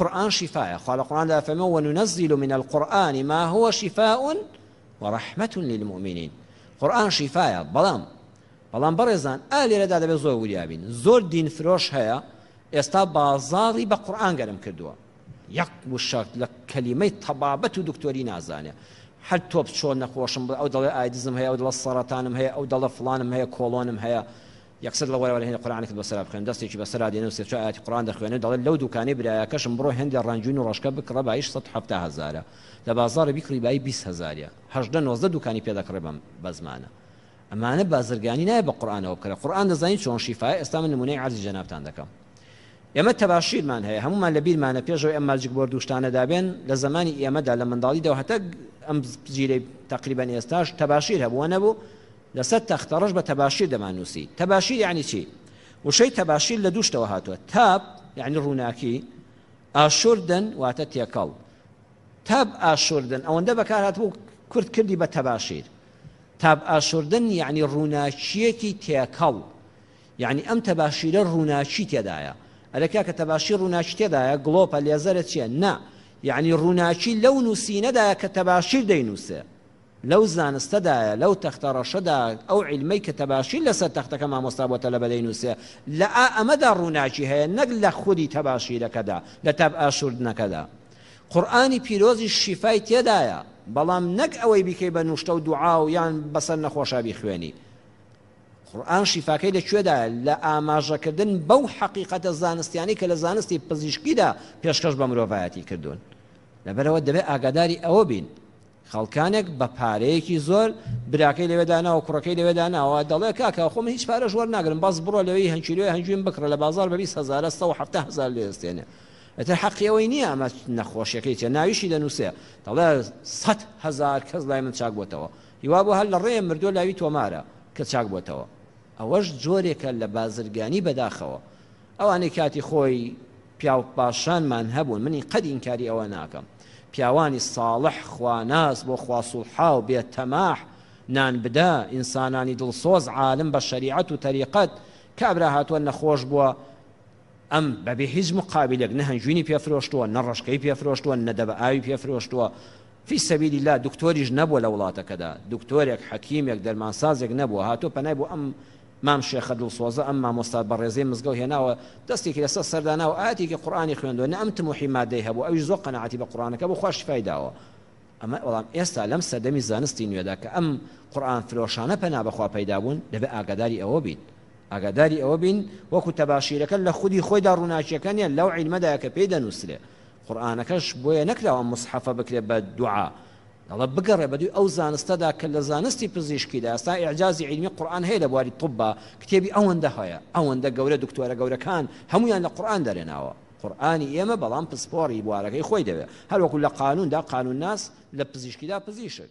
قرآن شفاء قال القرآن لا فهمه وننزل من القرآن ما هو شفاء ورحمة للمؤمنين قرآن شفاء بلام بلام برزان آل لێرەدا دەبێت زۆر وليابين زور دين فروش هيا يستاب بازاري بقرآن قرم كدوا کردووە الشرط وشەرت لە کەلیمەی تەبابەت و دکتۆری نازانێ هەر تۆپ چۆن نەخۆشم ئەو دەڵێ ئایدزم هەیە ئەو دڵە سەرەتانم هەیە فلانم هيا كولونم هيا یەکسەر لە وەرەوە هێن قرانێک بەسرا بخێن دەستێکی لو دێن و سێچ ئاتی قران دەخوێنە دەڵێت لەو دوکانی برایە کەشم بڕۆ هەندێک ڕنجون و ڕۆژکە بکڕە باش هزارە لە بازارە بیکری بای 20 هزاریە هەشدە نۆزدە دوکانی پێدەکڕێ بە زمانە ئەمانە بازرگانی نایە بە قورآانەوە بکرە قورآان دەزانین چۆن شیفای ئێستا من نمونەی عرزی جەنابان دەکەم ئێمە تەباشیرمان هەیە هەمومان لە بیرمانە پێشەوە ئەم ماجیک بۆ دوشتانە دابێن لە زمانی ئێمەدا لە منداڵیدا هەتە ئەم زیرەی تقریبان ئێستاش تەباشیر هەبووە بو لەسەر تەختەڕش بە تەباشی دەمانوسی تەباشی یعنی چی وشەی تەباشی لە دوشتەوە هاتووە تاب یعنی ڕووناکی ئاشوردن واتە تێکەڵ تاب ئاشوردن ئەوەندە بەکار هاتبوو کورد کردی بە تەباشیر تاب ئاشوردن یعنی ڕووناچیەکی تێکەڵ یعنی ئەم تەباشیرە ڕووناچی تێدایە ئەلەکا کە تەباشی ڕووناچی تێدایە گڵۆپە لێزەرە چیە نا یعنی ڕووناچی لەو نووسینەدایە کە تەباشیر دەینووسێ لەو زانستەدایە لەو تەختەڕەشەدا ئەو عیلمەی کە تەباشی لەسەر تەختەکە مامۆستابەتە لە بەدەی نووسێ لە ئا ئەمەدا ڕووناچی هەیە نەک لە خودی تەباشیرەکەدا لە تاب ئاشوردنەکەدا. قورآانی پیرۆزی شیفای تێدایە بەڵام نەک ئەوەی بیکەی بە نوشتە و دوعا و یان بەسەر نەخۆشابی خوێنی. قورآن شیفاکەی لەکوێدا لە ئاماژەکردن بەو حەقیقەتە زانستیانی کە لە زانستی پزیشکیدا پێشکەش بە مرۆڤایەتی کردوون. لەبەرەوە دەبێت ئاگاداری ئەوە بین خەڵکانێک بە پارەیەکی زۆر براکەی لەوێداناەوە کوڕەکەی لەوێداناەوە دەڵێ کاکە خۆم هیچ پارە ژوار ناگرم بەس بڕۆ لەوەی هەنچیرۆی هەنجوین بکڕە لە بازار بەبی هزار لێستێنێ ئەتە حەقیەوەی نییە ئەمە نەخۆشیەکەی تێ ناویشی دەنووسێ دەڵێ هزار کەس لای من چاک بۆتەوە هیوا بۆ هەر لە ڕێ مردۆ لاوی تۆمارە کە چاک بۆتەوە ئەوەش جۆرێکە لە بازرگانی بەداخەوە ئەوانەی کاتی خۆی پیا و پاشانمان هەبوون منی قەدین کاری ئەوە ناکەم. پیاوانی ساڵح خواناس بۆ خواسوڵحا و بێت تەماح نان بدا ئینسانانی دڵسۆز عالم بە شریعەت و تەریقەت کابرا هاتووە نەخۆش بووە ئەم بەبێ هیچ مقابلێک نە هەنجوینی پێفرۆشتووە نەڕشکەی پێفرۆشتووە نەدەبە ئاوی پێفرۆشتووە فی سەبیلی لا دکتۆریش نەبووە لە وڵاتەکەدا دکتۆرێک حەکیمێک دەرمانسازێک نەبووە هاتۆ پەنای بۆ ئەم مام شێخە دڵسۆزە ئەم مامۆستا بە ڕێزەی مزگەڵ هێناوە دەستێکی لەسەر سەرداناوە ئاەتێکی قورآانی خوێندوە ئەم تمحیمادەی هەبوو ئەوی زۆ قەنەعاتی بە قورانەکە بۆ خوۆش فیداوە ئەمە وەڵام ئێستا لەم سەدەمی زانستی نوێدا کە ئەم قورآان فرۆشانە پەنا بەخوا پەیدابوون دەبێ ئاگاداری ئەوە بین ئاگاداری ئەوە بین وەکو تەباشیرەکە لە خودی خۆیدا ڕووناچیەکەنیە لەو عیلمەدایە کە پێی دەنووسێ قورآانەکەش بۆیە نەکراوە مسحەفە بکرێت بە دوعا دەڵە بگەڕێ بەدوی ئەو زانستەدا کە لە زانستی پزیشکیدا ئەستا ئعجازی علمی قورآن هەیە لە بواری طببا کتێبی ئەوەندە هەیە ئەوەندە گەورە دکتۆرە گەورەکان هەمویان لە قورآن دەرێناوە قورآانی ئێمە بەڵام پسپۆری بوارەکەی خۆی دەوێت هەروەکو لە قانوندا قانون ناس لە پزیشکیدا پزیشک